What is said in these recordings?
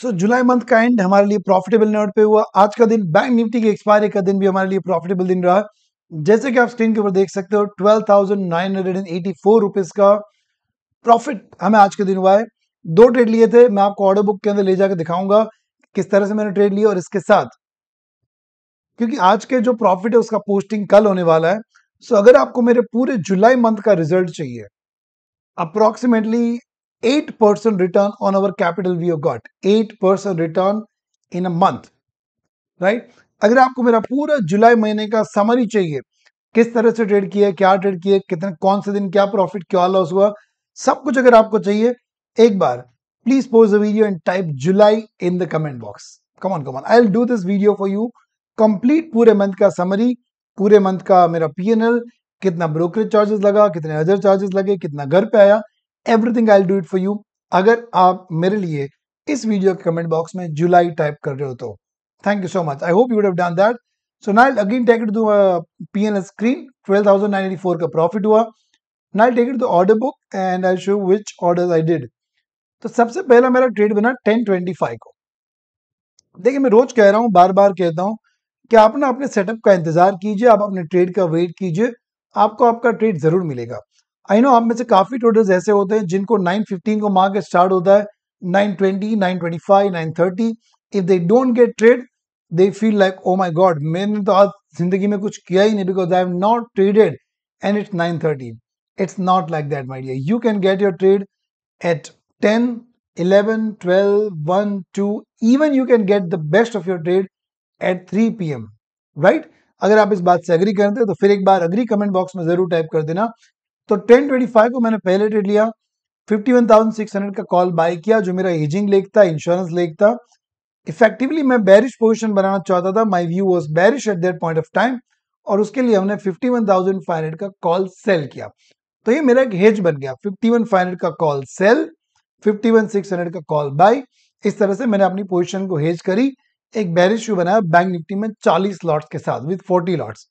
सो जुलाई month का and हमारे लिए प्रॉफिटेबल नोट पे हुआ आज का दिन बैंक निफ्टी की एक्सपायरी का दिन भी हमारे लिए प्रॉफिटेबल दिन रहा जैसे कि आप स्क्रीन के ऊपर देख सकते हो twelve thousand nine hundred and eighty four का प्रॉफिट हमें आज के दिन हुआ है दो ट्रेड लिए थे मैं आपको ऑर्डर बुक के अंदर ले जाकर दिखाऊंगा किस तरह से मैंने ट्रेड लिया और इसके साथ क्योंकि आज के जो प्रॉफिट है उसका पोस्टिंग कल होने वाला है सो so, अगर आपको मेरे पूरे जुलाई मंथ का रिजल्ट चाहिए approximately 8% return on our capital we have got 8% return in a month right? अगर आपको मेरा पूरा जुलाई महीने का समरी चाहिए किस तरह से ट्रेड किया क्या ट्रेड किया कितने कौन से दिन क्या प्रॉफिट क्या लॉस हुआ सब कुछ अगर आपको चाहिए एक बार please pose the end type July in the comment box come on come on I will do this video for you complete पूरे मंथ का समरी पूरे मंथ का मेरा पीएनएल कितना ब्रोकरेज चार्जेस लगा कितने अदर चार्जेस लगे कितना घर पे आया everything I do it for you अगर आप मेरे लिए इस वीडियो के कमेंट बॉक्स में जुलाई टाइप कर रहे हो तो thank you so much I hope you have done that so now I'll again take it to P PNL screen 12984 का प्रॉफिट हुआ now I'll take it to order book and I show which order I did तो सबसे पहला मेरा trade बना 1025 को देखिए मैं रोज कह रहा हूँ बार बार कहता हूँ कि आप ना अपने सेटअप का इंतजार कीजिए आप अपने ट्रेड का वेट कीजिए आपको आपका ट्रेड जरूर मिलेगा आई नो आप में से काफी ट्रेडर्स ऐसे होते हैं जिनको 915 को मार्केट स्टार्ट होता है 920, 925, 930 if they don't get trade they feel like oh my god मैंने तो आज जिंदगी में कुछ किया ही नहीं because I have not traded and it's 913 it's not like that my dear you can get your trade at 10 11 12 1 2 even you can get the best of your trade at 3 PM right right? अगर आप इस बात से agree करते हैं तो फिर एक बार अग्री कमेंट बॉक्स में जरूर टाइप कर देना तो 1025 को मैंने पहले ट्रेड लिया 51,600 का कॉल बाय किया जो मेरा एजिंग लेक था इंश्योरेंस लेक था इफेक्टिवली मैं बैरिश पोजिशन बनाना चाहता था my view was bearish at that point of time और उसके लिए हमने 51,500 का कॉल सेल किया तो ये मेरा एक हेज बन गया 51,500 का कॉल सेल 51,600 का कॉल बाई इस तरह से मैंने अपनी पोजिशन को हेज करी एक बैरिश व्यू बनाया बैंक निफ्टी में 40 लॉट्स के साथ with 40 lots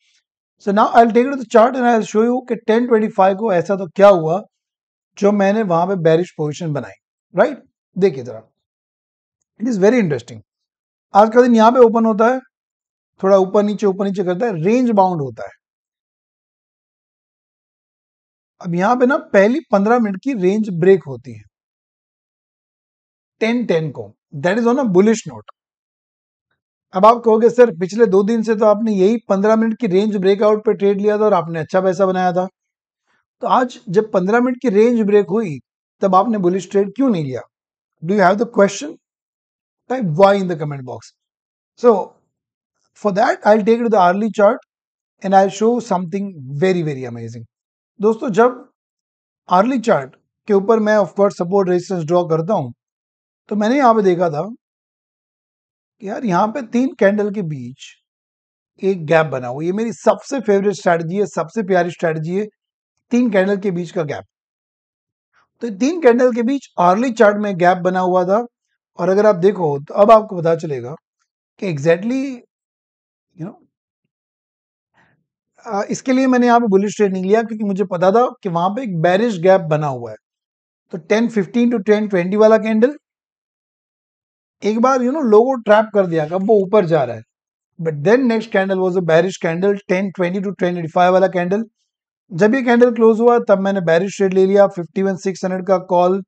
so now I take to the chart and I show you कि 1025 को ऐसा तो क्या हुआ जो मैंने वहां पे बैरिश पोजीशन बनाई राइट देखिए जरा इट इज वेरी इंटरेस्टिंग आज का दिन यहां पे ओपन होता है थोड़ा ऊपर नीचे ऊपर नीचे करता है रेंज बाउंड होता है अब यहां पे ना पहली 15 मिनट की रेंज ब्रेक होती है 10 10 को that is on a bullish note अब आप कहोगे सर पिछले दो दिन से तो आपने यही पंद्रह मिनट की रेंज ब्रेकआउट पर ट्रेड लिया था और आपने अच्छा पैसा बनाया था तो आज जब पंद्रह मिनट की रेंज ब्रेक हुई तब आपने बुलिश ट्रेड क्यों नहीं लिया do you have the question type why in the comment box so for that I take the early chart and I show something very very amazing दोस्तों जब early chart के ऊपर मैं ऑफकोर्स सपोर्ट रेजिस्टेंस ड्रॉ करता हूँ तो मैंने यहाँ पे देखा था यार यहाँ पे तीन कैंडल के बीच एक गैप बना हुआ ये मेरी सबसे फेवरेट स्ट्रैटेजी है सबसे प्यारी स्ट्रैटेजी है तीन कैंडल के बीच का गैप तो तीन कैंडल के बीच आर्ली चार्ट में गैप बना हुआ था और अगर आप देखो तो अब आपको पता चलेगा कि एग्जैक्टली यू नो इसके लिए मैंने यहाँ पे बुलिस ट्रेडिंग लिया क्योंकि मुझे पता था कि वहां पे एक बैरिश गैप बना हुआ है तो 10 15 टू 10 20 वाला कैंडल एक बार यू नो लोगो ट्रैप कर दिया कब वो ऊपर जा रहा है but then next candle was a bearish candle ten twenty two twenty five वाला कैंडल जब ये कैंडल क्लोज हुआ तब मैंने बैरिश ट्रेड ले लिया फिफ्टी वन सिक्स हंड्रेड का कॉल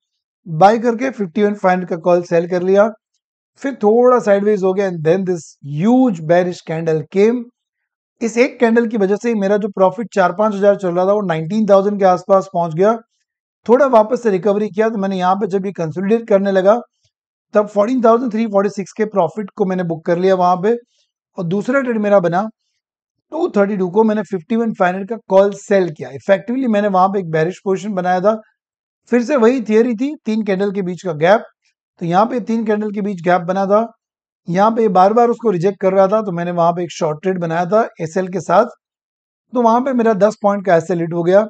बाई करके फिफ्टी वन फाइव हंड्रेड का कॉल सेल कर लिया फिर थोड़ा साइडवेज हो गया and then this huge bearish candle came इस एक कैंडल की वजह से मेरा जो प्रॉफिट चार पांच हजार चल रहा था वो नाइनटीन थाउजेंड के आसपास पहुंच गया थोड़ा वापस से रिकवरी किया तो मैंने यहाँ पे जब ये कंसोलिडेट करने लगा तब fourteen thousand three forty six के प्रॉफिट को मैंने बुक कर लिया वहां पे और दूसरा ट्रेड मेरा बना टू थर्टी टू को मैंने फिफ्टी वन फाइव का कॉल सेल किया इफेक्टिवली मैंने वहां पे एक बैरिश पोजिशन बनाया था फिर से वही थियरी थी तीन कैंडल के बीच का गैप तो यहाँ पे तीन कैंडल के बीच गैप बना था यहाँ पे बार बार उसको रिजेक्ट कर रहा था तो मैंने वहां पे एक शॉर्ट ट्रेड बनाया था एस के साथ तो वहां पे मेरा 10 पॉइंट का एस हिट हो गया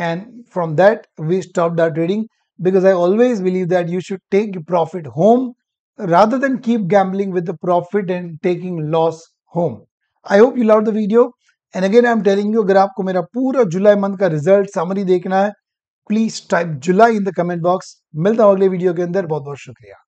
and from that we stop the trading because I always believe that you should take profit home rather than keep gambling with the profit and taking loss home. I hope you loved the video. And again, I'm telling you, if you want to see July month result summary, dekhna hai, please type July in the comment box. I'll see you in the next video. Ke andar. Bahut bahut